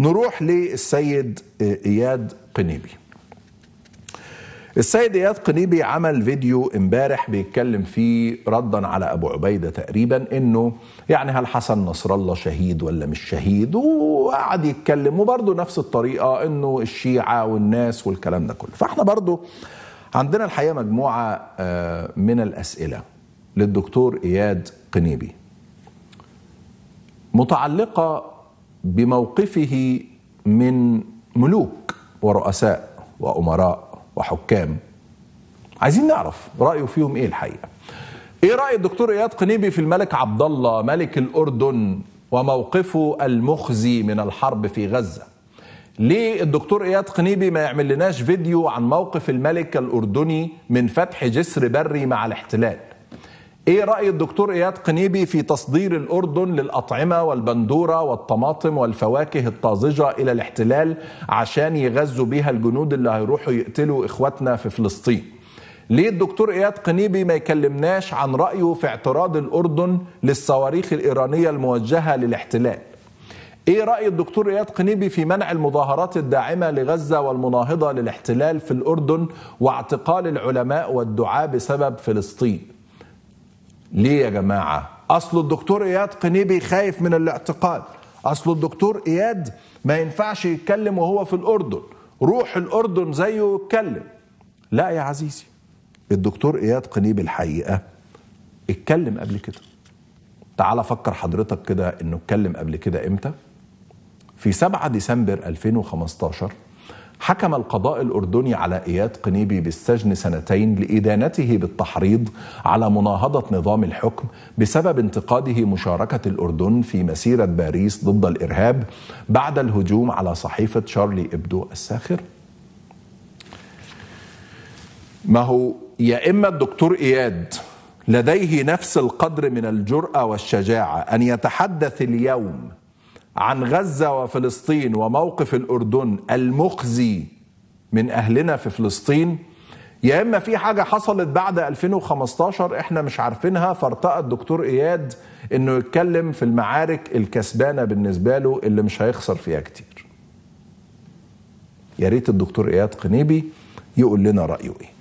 نروح للسيد اياد قنيبي السيد اياد قنيبي عمل فيديو امبارح بيتكلم فيه ردا على ابو عبيده تقريبا انه يعني هل حسن نصر الله شهيد ولا مش شهيد وقعد يتكلم وبرضه نفس الطريقه انه الشيعه والناس والكلام ده كله فاحنا برضه عندنا الحقيقه مجموعه آه، من الاسئله للدكتور اياد قنيبي متعلقه بموقفه من ملوك ورؤساء وامراء وحكام عايزين نعرف رايه فيهم ايه الحقيقه ايه راي الدكتور اياد قنيبي في الملك عبد الله ملك الاردن وموقفه المخزي من الحرب في غزه ليه الدكتور اياد قنيبي ما يعمل لناش فيديو عن موقف الملك الاردني من فتح جسر بري مع الاحتلال ايه راي الدكتور اياد قنيبي في تصدير الاردن للاطعمه والبندوره والطماطم والفواكه الطازجه الى الاحتلال عشان يغذوا بيها الجنود اللي هيروحوا يقتلوا اخواتنا في فلسطين ليه الدكتور اياد قنيبي ما يكلمناش عن رايه في اعتراض الاردن للصواريخ الايرانيه الموجهه للاحتلال ايه راي الدكتور اياد قنيبي في منع المظاهرات الداعمه لغزه والمناهضه للاحتلال في الاردن واعتقال العلماء والدعاه بسبب فلسطين ليه يا جماعه اصل الدكتور اياد قنيبي خايف من الاعتقال اصل الدكتور اياد ما ينفعش يتكلم وهو في الاردن روح الاردن زيه يتكلم لا يا عزيزي الدكتور اياد قنيبي الحقيقه اتكلم قبل كده تعال فكر حضرتك كده انه اتكلم قبل كده امتى في 7 ديسمبر 2015 حكم القضاء الأردني على إياد قنيبي بالسجن سنتين لإدانته بالتحريض على مناهضة نظام الحكم بسبب انتقاده مشاركة الأردن في مسيرة باريس ضد الإرهاب بعد الهجوم على صحيفة شارلي إبدو الساخر ما هو يا إما الدكتور إياد لديه نفس القدر من الجرأة والشجاعة أن يتحدث اليوم عن غزه وفلسطين وموقف الاردن المخزي من اهلنا في فلسطين يا اما في حاجه حصلت بعد 2015 احنا مش عارفينها فارتقى الدكتور اياد انه يتكلم في المعارك الكسبانه بالنسبه له اللي مش هيخسر فيها كتير. يا ريت الدكتور اياد قنيبي يقول لنا رايه ايه.